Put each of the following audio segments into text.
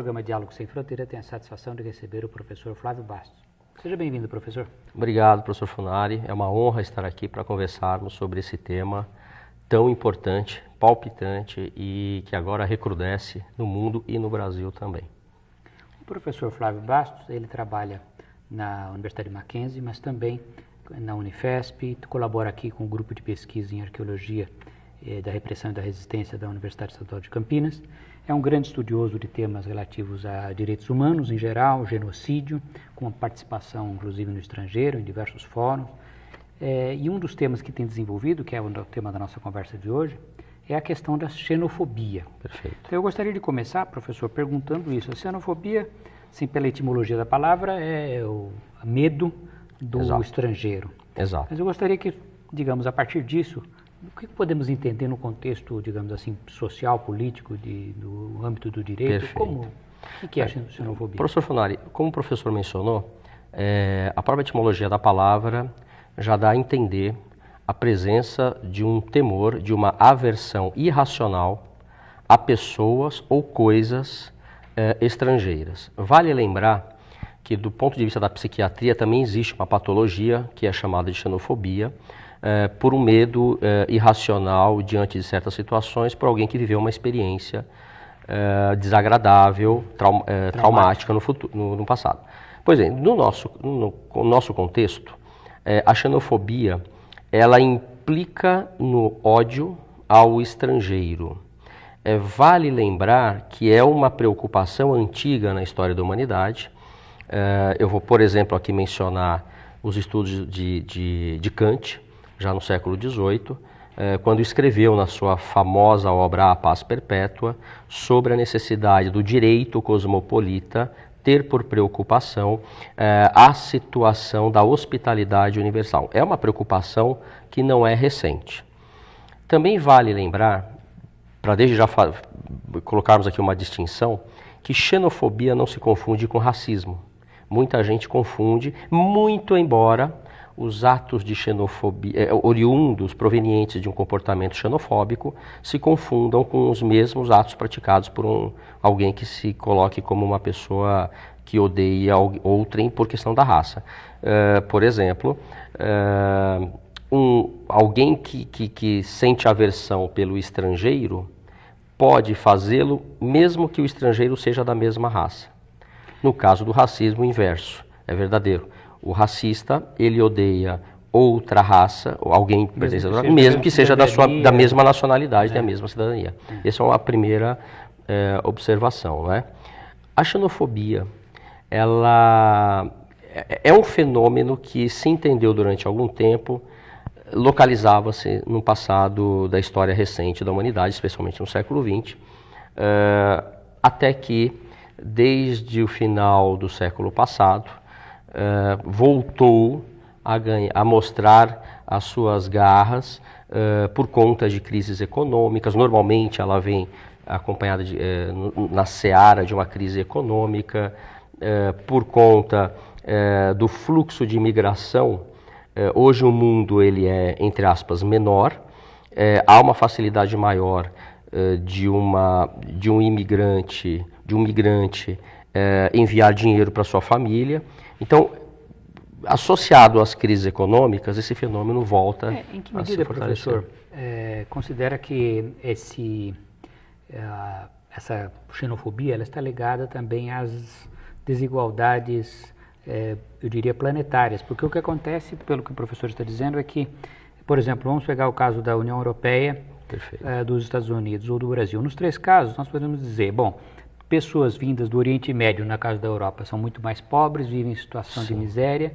programa Diálogo Sem Fronteira tem a satisfação de receber o professor Flávio Bastos. Seja bem-vindo, professor. Obrigado, professor Funari. É uma honra estar aqui para conversarmos sobre esse tema tão importante, palpitante e que agora recrudesce no mundo e no Brasil também. O professor Flávio Bastos, ele trabalha na Universidade Mackenzie, mas também na Unifesp, colabora aqui com o grupo de pesquisa em arqueologia eh, da repressão e da resistência da Universidade Estadual de Campinas é um grande estudioso de temas relativos a direitos humanos em geral, genocídio, com uma participação inclusive no estrangeiro, em diversos fóruns. É, e um dos temas que tem desenvolvido, que é o tema da nossa conversa de hoje, é a questão da xenofobia. Perfeito. Então, eu gostaria de começar, professor, perguntando isso. A xenofobia, sim, pela etimologia da palavra, é o medo do Exato. estrangeiro. Exato. Mas eu gostaria que, digamos, a partir disso, o que podemos entender no contexto, digamos assim, social, político, de, do âmbito do direito? Perfeito. Como, o que é a xenofobia? Professor Funari, como o professor mencionou, é, a própria etimologia da palavra já dá a entender a presença de um temor, de uma aversão irracional a pessoas ou coisas é, estrangeiras. Vale lembrar que, do ponto de vista da psiquiatria, também existe uma patologia que é chamada de xenofobia, é, por um medo é, irracional diante de certas situações, por alguém que viveu uma experiência é, desagradável, trau, traumática no, futuro, no, no, passado. Pois bem, no nosso, no, no nosso contexto, a xenofobia ela implica no ódio ao estrangeiro. É, vale lembrar que é uma preocupação antiga na história da humanidade. É, eu vou, por exemplo, aqui mencionar os estudos de, de, de Kant, já no século XVIII, eh, quando escreveu na sua famosa obra A Paz Perpétua sobre a necessidade do direito cosmopolita ter por preocupação eh, a situação da hospitalidade universal. É uma preocupação que não é recente. Também vale lembrar, para desde já colocarmos aqui uma distinção, que xenofobia não se confunde com racismo. Muita gente confunde, muito embora os atos de xenofobia eh, oriundos provenientes de um comportamento xenofóbico se confundam com os mesmos atos praticados por um, alguém que se coloque como uma pessoa que odeia outrem por questão da raça. Uh, por exemplo, uh, um, alguém que, que, que sente aversão pelo estrangeiro pode fazê-lo mesmo que o estrangeiro seja da mesma raça. No caso do racismo, inverso, é verdadeiro o racista, ele odeia outra raça, ou alguém que pertence mesmo que, mesmo que seja da, sua, da mesma nacionalidade, é. da mesma cidadania. É. Essa é a primeira eh, é, observação. Né? A xenofobia, ela é, é um fenômeno que se entendeu durante algum tempo, localizava-se no passado da história recente da humanidade, especialmente no século XX, eh, até que, desde o final do século passado, eh, voltou a, ganhar, a mostrar as suas garras uh, por conta de crises econômicas. Normalmente ela vem acompanhada de, uh, na seara de uma crise econômica, por conta do fluxo de imigração. hoje o mundo ele é, entre aspas, menor, há uma facilidade maior de, uma, de um imigrante, de um migrante enviar dinheiro para sua família então, associado às crises econômicas, esse fenômeno volta é, em que medida, a se fortalecer. Professor, é, considera que esse, uh, essa xenofobia ela está ligada também às desigualdades, é, eu diria, planetárias. Porque o que acontece, pelo que o professor está dizendo, é que, por exemplo, vamos pegar o caso da União Europeia, é, dos Estados Unidos ou do Brasil. Nos três casos, nós podemos dizer, bom, pessoas vindas do Oriente Médio, na casa da Europa, são muito mais pobres, vivem em situação Sim. de miséria,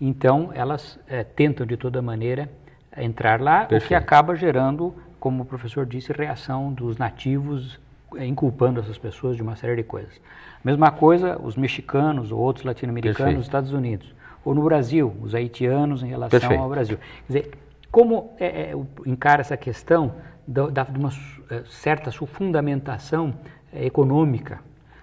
então elas é, tentam de toda maneira entrar lá, Perfeito. o que acaba gerando, como o professor disse, reação dos nativos eh, inculpando essas pessoas de uma série de coisas. Mesma coisa os mexicanos ou outros latino-americanos nos Estados Unidos. Ou no Brasil, os haitianos em relação Perfeito. ao Brasil. Quer dizer, como é, é, encara essa questão da, de uma é, certa sua fundamentação é, econômica,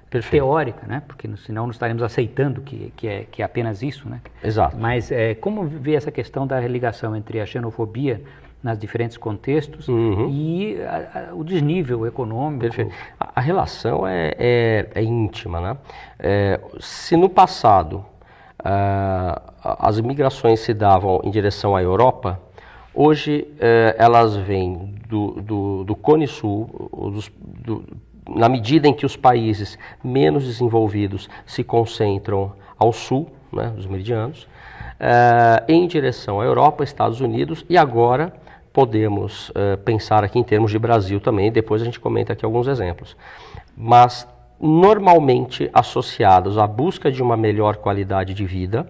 Perfeito. teórica, né? porque senão não estaremos aceitando que, que, é, que é apenas isso. Né? Exato. Mas é, como vê essa questão da ligação entre a xenofobia nas diferentes contextos uhum. e a, a, o desnível econômico. Perfeito. A, a relação é, é, é, íntima, né? É, se no passado uh, as migrações se davam em direção à Europa, hoje uh, elas vêm do, do, do Cone Sul, dos, do, na medida em que os países menos desenvolvidos se concentram ao sul, né, dos meridianos, uh, em direção à Europa, Estados Unidos e agora podemos uh, pensar aqui em termos de Brasil também, depois a gente comenta aqui alguns exemplos. Mas normalmente associados à busca de uma melhor qualidade de vida,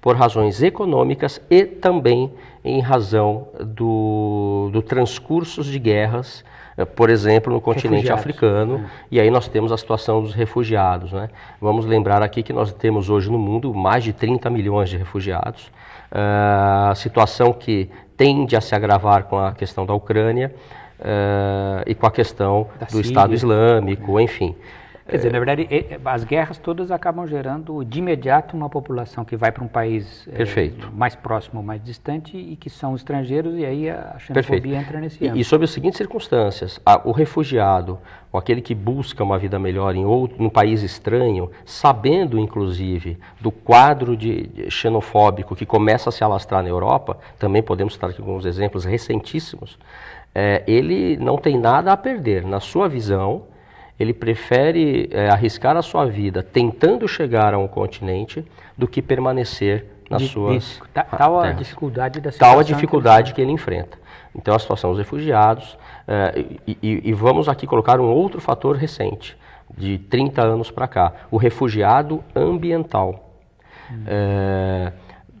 por razões econômicas e também em razão do, do transcurso de guerras é, por exemplo, no continente refugiados. africano, hum. e aí nós temos a situação dos refugiados. Né? Vamos lembrar aqui que nós temos hoje no mundo mais de 30 milhões de refugiados, uh, situação que tende a se agravar com a questão da Ucrânia uh, e com a questão da do Síria. Estado Islâmico, enfim. Quer dizer, na verdade, as guerras todas acabam gerando de imediato uma população que vai para um país eh, Perfeito. É, mais próximo ou mais distante e que são estrangeiros, e aí a xenofobia Perfeito. entra nesse âmbito. E, e sob as seguintes circunstâncias: a, o refugiado, ou aquele que busca uma vida melhor em outro, num país estranho, sabendo inclusive do quadro de, de xenofóbico que começa a se alastrar na Europa, também podemos citar aqui alguns exemplos recentíssimos, é, ele não tem nada a perder. Na sua visão ele prefere é, arriscar a sua vida tentando chegar a um continente do que permanecer nas de, suas. De, tal a dificuldade da Tal a dificuldade que ele, que ele enfrenta. Então, a situação dos refugiados. É, e, e, e vamos aqui colocar um outro fator recente, de 30 anos para cá: o refugiado ambiental. Hum. É,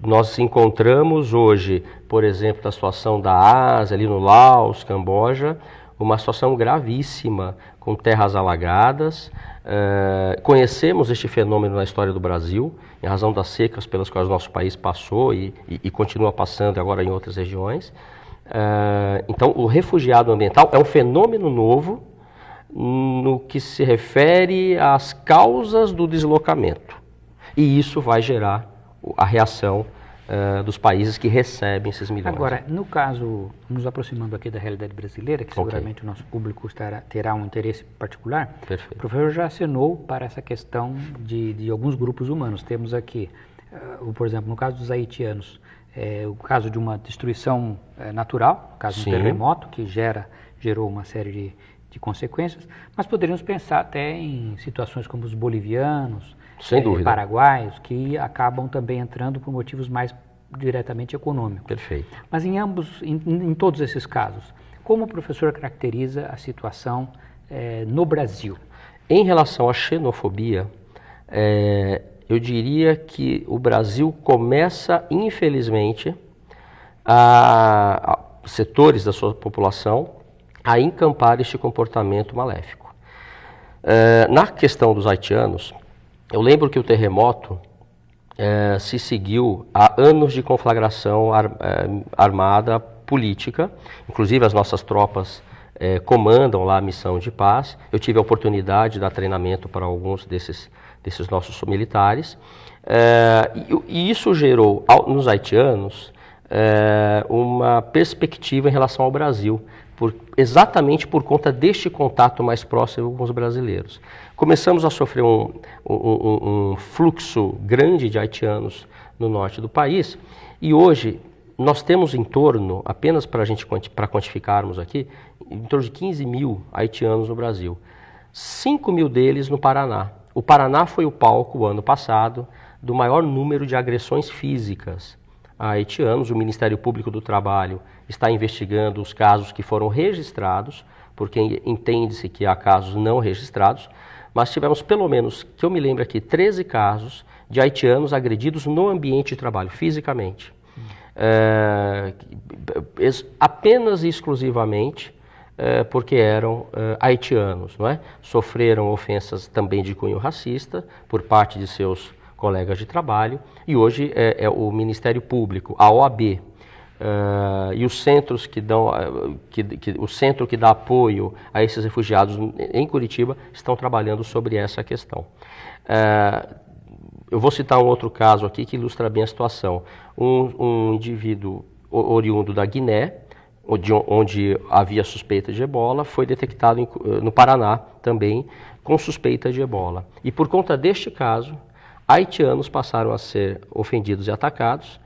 nós encontramos hoje, por exemplo, na situação da Ásia, ali no Laos, Camboja, uma situação gravíssima com terras alagadas. É, conhecemos este fenômeno na história do Brasil, em razão das secas pelas quais o nosso país passou e, e, e continua passando agora em outras regiões. É, então, o refugiado ambiental é um fenômeno novo no que se refere às causas do deslocamento. E isso vai gerar a reação eh, dos países que recebem esses milhões. Agora, no caso, nos aproximando aqui da realidade brasileira, que seguramente okay. o nosso público estará, terá um interesse particular, Perfeito. o professor já assinou para essa questão de, de alguns grupos humanos. Temos aqui, uh, por exemplo, no caso dos haitianos, é, o caso de uma destruição é, natural, o caso de um terremoto, que gera, gerou uma série de, de consequências, mas poderíamos pensar até em situações como os bolivianos, sem dúvida. paraguaios, que acabam também entrando por motivos mais diretamente econômicos. Perfeito. Mas em ambos, em, em todos esses casos, como o professor caracteriza a situação eh, no Brasil? Em relação à xenofobia, eh, eu diria que o Brasil começa, infelizmente, a, a, setores da sua população a encampar este comportamento maléfico. Eh, na questão dos haitianos, eu lembro que o terremoto é, se seguiu a anos de conflagração ar, é, armada política, inclusive as nossas tropas é, comandam lá a missão de paz. Eu tive a oportunidade de dar treinamento para alguns desses, desses nossos militares. E, e, isso gerou ao, nos haitianos uma perspectiva em relação ao Brasil por, exatamente por conta deste contato mais próximo com os brasileiros. Começamos a sofrer um, um, um fluxo grande de haitianos no norte do país e hoje nós temos em torno, apenas para a gente para quantificarmos aqui, em torno de 15 mil haitianos no Brasil. 5 mil deles no Paraná. O Paraná foi o palco, o ano passado, do maior número de agressões físicas a haitianos. O Ministério Público do Trabalho está investigando os casos que foram registrados, porque entende-se que há casos não registrados, mas tivemos pelo menos, que eu me lembro aqui, 13 casos de haitianos agredidos no ambiente de trabalho, fisicamente. Hum. É, apenas e exclusivamente é, porque eram é, haitianos, não é? Sofreram ofensas também de cunho racista por parte de seus colegas de trabalho e hoje é, é o Ministério Público, a OAB, Uh, e os centros que dão, ah, que, que, o centro que dá apoio a esses refugiados em Curitiba estão trabalhando sobre essa questão. Uh, eu vou citar um outro caso aqui que ilustra bem a situação. Um, um indivíduo oriundo da Guiné, onde, onde, havia suspeita de ebola, foi detectado em, no Paraná também com suspeita de ebola. E por conta deste caso, haitianos passaram a ser ofendidos e atacados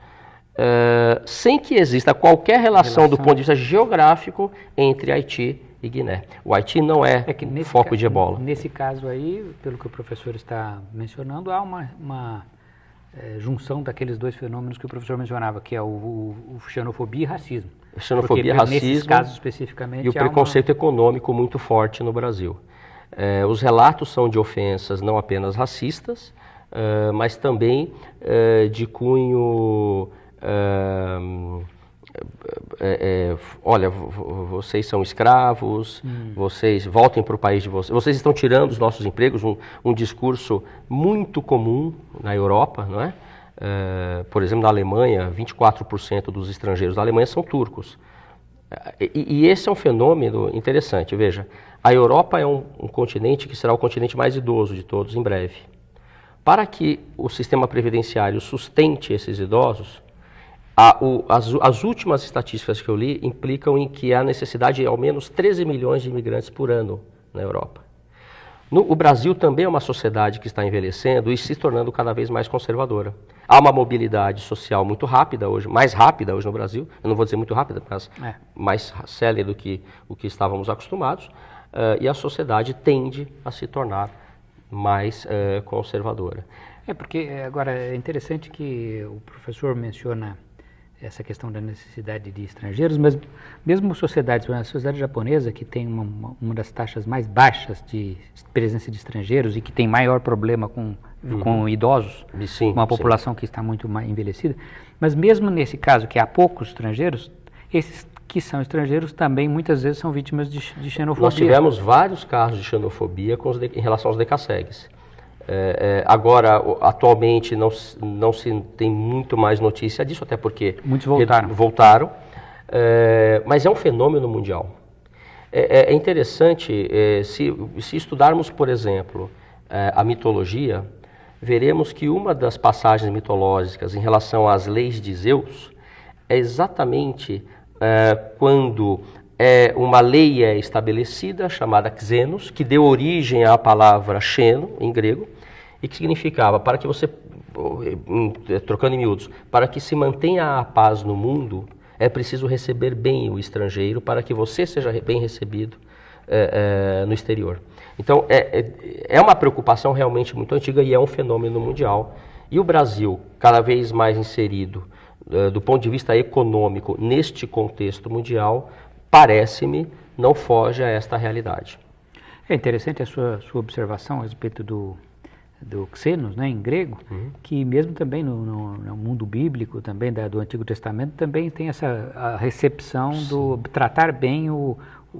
ah, sem que exista qualquer relação, relação, do ponto de vista geográfico entre Haiti e Guiné. O Haiti não é, é foco ca... de ebola. Nesse caso aí, pelo que o professor está mencionando, há uma, uma é, junção daqueles dois fenômenos que o professor mencionava, que é o, o, o xenofobia e racismo. Xenofobia, Porque, racismo nesses casos especificamente, e o preconceito uma... econômico muito forte no Brasil. É, os relatos são de ofensas não apenas racistas, eh, mas também de cunho é, é, olha, vocês são escravos, hum. vocês voltem para o país de vocês, vocês estão tirando os nossos empregos, um, um discurso muito comum na Europa, não é? por exemplo, na Alemanha, 24% dos estrangeiros da Alemanha são turcos. E, e, esse é um fenômeno interessante. Veja, a Europa é um, um continente que será o continente mais idoso de todos em breve. Para que o sistema previdenciário sustente esses idosos, a, o, as, as, últimas estatísticas que eu li implicam em que há necessidade de ao menos 13 milhões de imigrantes por ano na Europa. No, o Brasil também é uma sociedade que está envelhecendo e se tornando cada vez mais conservadora. Há uma mobilidade social muito rápida hoje, mais rápida hoje no Brasil, eu não vou dizer muito rápida, mas é. mais célere do que o que estávamos acostumados, uh, e a sociedade tende a se tornar mais uh, conservadora. É porque eh, agora é interessante que o professor menciona essa questão da necessidade de estrangeiros, mas mesmo sociedades, a sociedade japonesa, que tem uma, uma das taxas mais baixas de presença de estrangeiros e que tem maior problema com, uhum. com idosos, sim, uma população sim. que está muito envelhecida, mas mesmo nesse caso, que há poucos estrangeiros, esses que são estrangeiros também muitas vezes são vítimas de, de xenofobia. Nós tivemos vários casos de xenofobia de, em relação aos decassegues. É, é, agora, atualmente, não, não se tem muito mais notícia disso, até porque. Muitos voltaram. voltaram é, mas é um fenômeno mundial. É, é, é interessante, é, se, se estudarmos, por exemplo, a mitologia, veremos que uma das passagens mitológicas em relação às leis de Zeus é exatamente quando é, uma lei é estabelecida chamada xenos, que deu origem à palavra xeno em grego e que significava para que você, é, trocando em miúdos, para que se mantenha a paz no mundo, é preciso receber bem o estrangeiro para que você seja bem recebido é, é, no exterior. Então, é, é, é uma preocupação realmente muito antiga e é um fenômeno mundial. E o Brasil, cada vez mais inserido é, do ponto de vista econômico neste contexto mundial, parece-me, não foge a esta realidade. É interessante a sua, sua observação a respeito do, do Xenos, né, em grego, uhum. que mesmo também no, no, no, mundo bíblico, também da, do Antigo Testamento, também tem essa recepção Sim. do tratar bem o, o,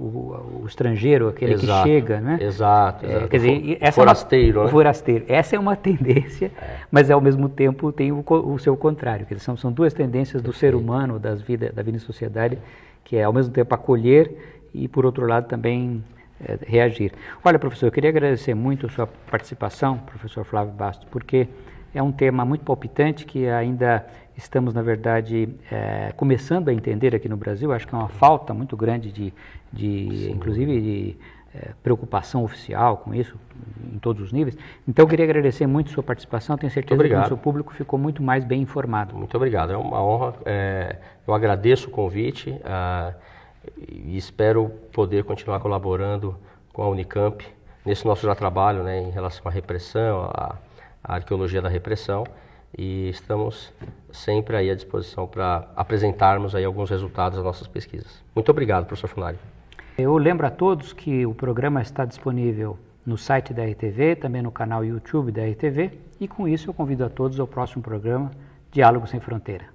o estrangeiro, aquele exato, que chega, né? Exato, é, exato. É, quer dizer, essa forasteiro, é uma, né? forasteiro. Essa é uma tendência, é. mas ao mesmo tempo tem o, o seu contrário, que são, são duas tendências do ser humano, das vida, da vida em sociedade, que é ao mesmo tempo acolher e por outro lado também é, reagir. Olha, professor, eu queria agradecer muito a sua participação, professor Flávio Bastos, porque é um tema muito palpitante que ainda estamos, na verdade, é, começando a entender aqui no Brasil. Acho que é uma falta muito grande de, de inclusive, de é, preocupação oficial com isso, em todos os níveis. Então, eu queria agradecer muito sua participação. Tenho certeza que o nosso público ficou muito mais bem informado. Muito obrigado. É uma honra. É, eu agradeço o convite uh, e espero poder continuar colaborando com a Unicamp nesse nosso já trabalho né, em relação à repressão, à, à arqueologia da repressão. E estamos sempre aí à disposição para apresentarmos aí alguns resultados das nossas pesquisas. Muito obrigado, professor Funari. Eu lembro a todos que o programa está disponível no site da RTV, também no canal YouTube da RTV, e com isso eu convido a todos ao próximo programa Diálogo Sem Fronteira.